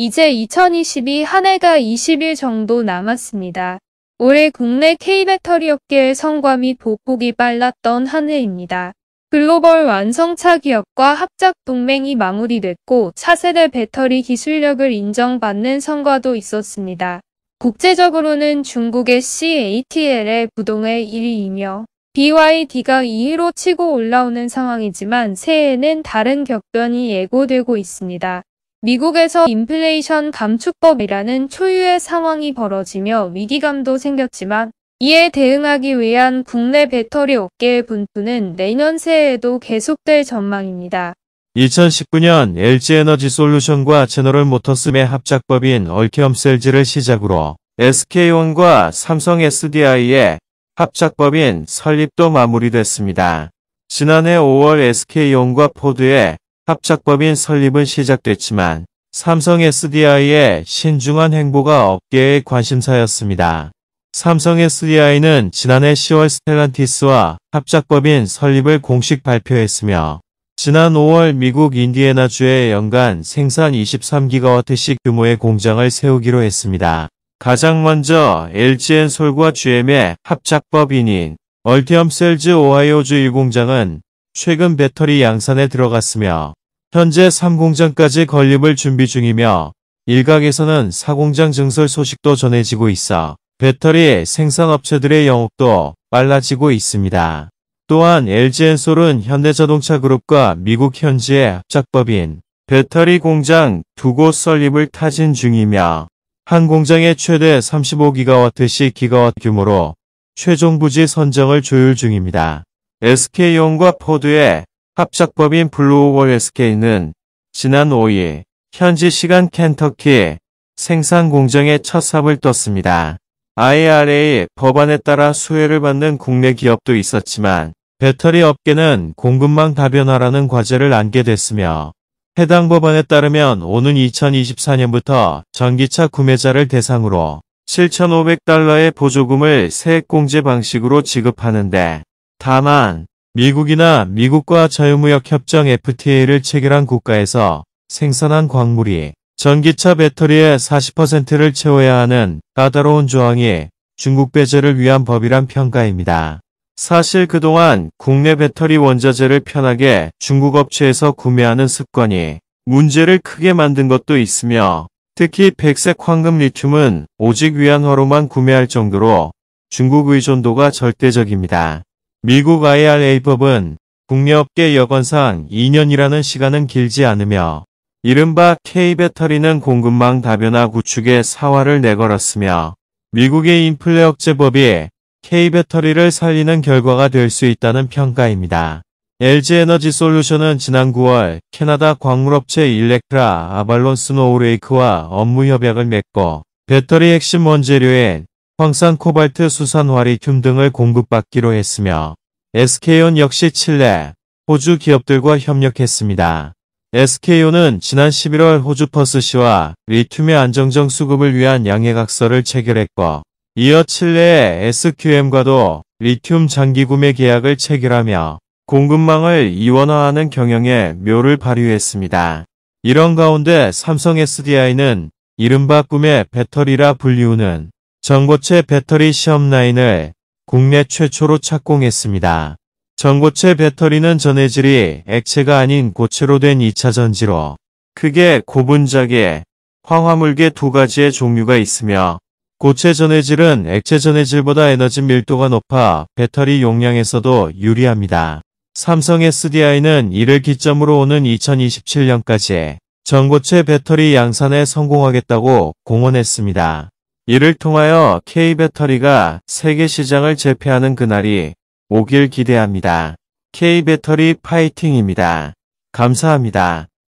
이제 2022 한 해가 20일 정도 남았습니다. 올해 국내 K-배터리 업계의 성과 및 보폭이 빨랐던 한 해입니다. 글로벌 완성차 기업과 합작 동맹이 마무리됐고 차세대 배터리 기술력을 인정받는 성과도 있었습니다. 국제적으로는 중국의 CATL의 부동의 1위이며 BYD가 2위로 치고 올라오는 상황이지만 새해에는 다른 격변이 예고되고 있습니다. 미국에서 인플레이션 감축법이라는 초유의 상황이 벌어지며 위기감도 생겼지만 이에 대응하기 위한 국내 배터리 업계의 분투는 내년 새해에도 계속될 전망입니다. 2019년 LG에너지 솔루션과 제너럴 모터스의 합작법인 얼케엄셀즈를 시작으로 SK온과 삼성 SDI의 합작법인 설립도 마무리됐습니다. 지난해 5월 SK온과 포드의 합작법인 설립은 시작됐지만 삼성 SDI의 신중한 행보가 업계의 관심사였습니다. 삼성 SDI는 지난해 10월 스텔란티스와 합작법인 설립을 공식 발표했으며 지난 5월 미국 인디애나주에 연간 생산 23기가와트씩 규모의 공장을 세우기로 했습니다. 가장 먼저 l g n 솔과 GM의 합작법인인 얼티엄셀즈 오하이오주 1공장은 최근 배터리 양산에 들어갔으며 현재 3공장까지 건립을 준비 중이며 일각에서는 4공장 증설 소식도 전해지고 있어 배터리 생산업체들의 영업도 빨라지고 있습니다. 또한 LG엔솔은 현대자동차그룹과 미국 현지의 합작법인 배터리 공장 두 곳 설립을 타진 중이며 한 공장에 최대 35기가와트씩 기가와트 규모로 최종 부지 선정을 조율 중입니다. SK용과 포드의 합작법인 블루오월웨스케이는 지난 5일 현지 시간 켄터키의 생산 공정에 첫 삽을 떴습니다. IRA 법안에 따라 수혜를 받는 국내 기업도 있었지만 배터리 업계는 공급망 다변화라는 과제를 안게 됐으며 해당 법안에 따르면 오는 2024년부터 전기차 구매자를 대상으로 7,500달러의 보조금을 세액공제 방식으로 지급하는데 다만 미국이나 미국과 자유무역협정 FTA를 체결한 국가에서 생산한 광물이 전기차 배터리의 40%를 채워야 하는 까다로운 조항이 중국 배제를 위한 법이란 평가입니다. 사실 그동안 국내 배터리 원자재를 편하게 중국 업체에서 구매하는 습관이 문제를 크게 만든 것도 있으며 특히 백색 황금 리튬은 오직 위안화로만 구매할 정도로 중국 의존도가 절대적입니다. 미국 IRA법은 국내 업계 여건상 2년이라는 시간은 길지 않으며 이른바 K배터리는 공급망 다변화 구축에 사활을 내걸었으며 미국의 인플레 억제법이 K배터리를 살리는 결과가 될 수 있다는 평가입니다. LG에너지 솔루션은 지난 9월 캐나다 광물업체 일렉트라 아발론 스노우레이크와 업무 협약을 맺고 배터리 핵심 원재료인 황산 코발트 수산 화리튬 등을 공급받기로 했으며 SK온 역시 칠레, 호주 기업들과 협력했습니다. SK온은 지난 11월 호주 퍼스시와 리튬의 안정적 수급을 위한 양해각서를 체결했고 이어 칠레의 SQM과도 리튬 장기 구매 계약을 체결하며 공급망을 이원화하는 경영에 묘를 발휘했습니다. 이런 가운데 삼성 SDI는 이른바 꿈의 배터리라 불리우는 전고체 배터리 시험 라인을 국내 최초로 착공했습니다. 전고체 배터리는 전해질이 액체가 아닌 고체로 된 2차 전지로 크게 고분자계, 황화물계 두 가지의 종류가 있으며 고체 전해질은 액체 전해질보다 에너지 밀도가 높아 배터리 용량에서도 유리합니다. 삼성 SDI는 이를 기점으로 오는 2027년까지 전고체 배터리 양산에 성공하겠다고 공언했습니다. 이를 통하여 K배터리가 세계 시장을 제패하는 그날이 오길 기대합니다. K배터리 파이팅입니다. 감사합니다.